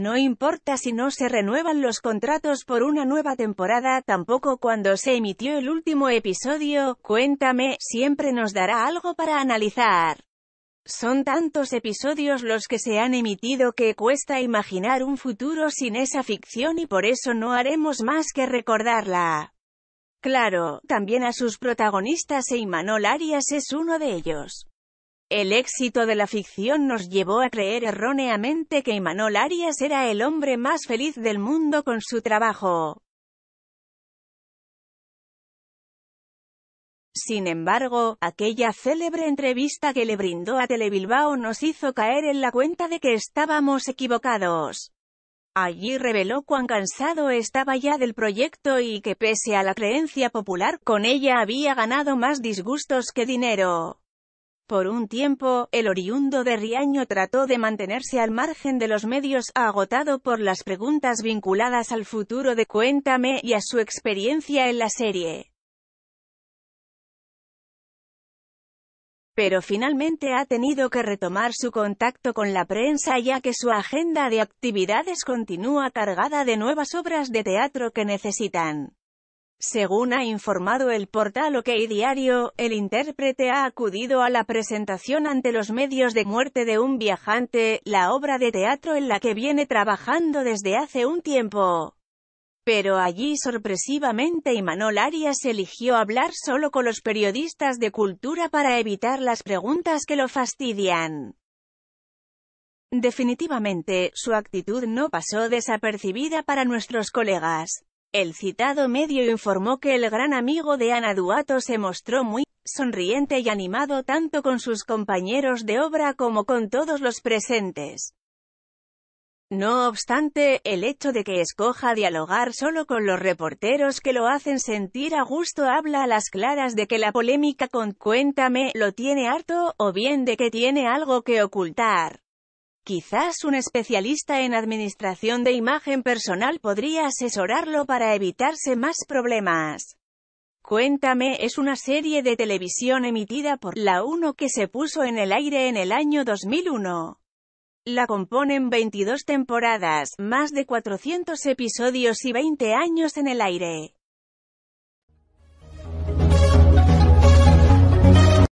No importa si no se renuevan los contratos por una nueva temporada, tampoco cuando se emitió el último episodio, cuéntame, siempre nos dará algo para analizar. Son tantos episodios los que se han emitido que cuesta imaginar un futuro sin esa ficción y por eso no haremos más que recordarla. Claro, también a sus protagonistas e Imanol Arias es uno de ellos. El éxito de la ficción nos llevó a creer erróneamente que Imanol Arias era el hombre más feliz del mundo con su trabajo. Sin embargo, aquella célebre entrevista que le brindó a Telebilbao nos hizo caer en la cuenta de que estábamos equivocados. Allí reveló cuán cansado estaba ya del proyecto y que pese a la creencia popular, con ella había ganado más disgustos que dinero. Por un tiempo, el oriundo de Riaño trató de mantenerse al margen de los medios, agotado por las preguntas vinculadas al futuro de Cuéntame y a su experiencia en la serie. Pero finalmente ha tenido que retomar su contacto con la prensa ya que su agenda de actividades continúa cargada de nuevas obras de teatro que necesitan según ha informado el portal OK Diario, el intérprete ha acudido a la presentación ante los medios de muerte de un viajante, la obra de teatro en la que viene trabajando desde hace un tiempo. Pero allí sorpresivamente Imanol Arias eligió hablar solo con los periodistas de cultura para evitar las preguntas que lo fastidian. Definitivamente, su actitud no pasó desapercibida para nuestros colegas. El citado medio informó que el gran amigo de Ana Duato se mostró muy sonriente y animado tanto con sus compañeros de obra como con todos los presentes. No obstante, el hecho de que escoja dialogar solo con los reporteros que lo hacen sentir a gusto habla a las claras de que la polémica con Cuéntame lo tiene harto, o bien de que tiene algo que ocultar. Quizás un especialista en administración de imagen personal podría asesorarlo para evitarse más problemas. Cuéntame es una serie de televisión emitida por La 1 que se puso en el aire en el año 2001. La componen 22 temporadas, más de 400 episodios y 20 años en el aire.